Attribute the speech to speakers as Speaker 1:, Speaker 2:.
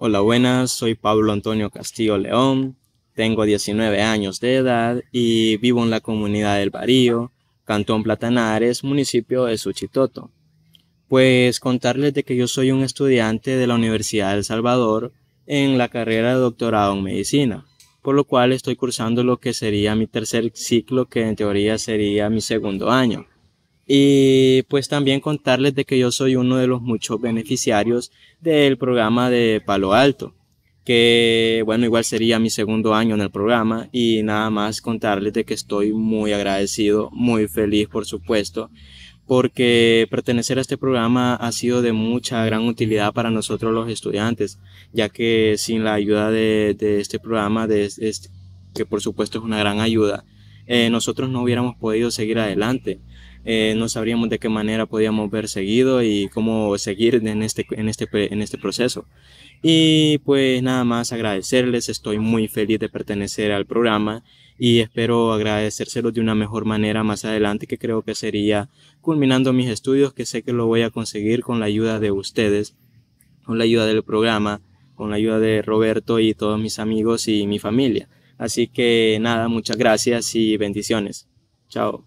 Speaker 1: Hola, buenas, soy Pablo Antonio Castillo León, tengo 19 años de edad y vivo en la comunidad del Barío, Cantón Platanares, municipio de Suchitoto. Pues contarles de que yo soy un estudiante de la Universidad del Salvador en la carrera de doctorado en medicina, por lo cual estoy cursando lo que sería mi tercer ciclo, que en teoría sería mi segundo año. Y pues también contarles de que yo soy uno de los muchos beneficiarios del programa de Palo Alto, que bueno, igual sería mi segundo año en el programa y nada más contarles de que estoy muy agradecido, muy feliz por supuesto, porque pertenecer a este programa ha sido de mucha gran utilidad para nosotros los estudiantes, ya que sin la ayuda de, este programa, de, que por supuesto es una gran ayuda, eh, nosotros no hubiéramos podido seguir adelante. Eh, no sabríamos de qué manera podíamos ver seguido y cómo seguir en este, en, este, en este proceso. Y pues nada más agradecerles, estoy muy feliz de pertenecer al programa y espero agradecérselos de una mejor manera más adelante que creo que sería culminando mis estudios que sé que lo voy a conseguir con la ayuda de ustedes, con la ayuda del programa, con la ayuda de Roberto y todos mis amigos y mi familia. Así que nada, muchas gracias y bendiciones. Chao.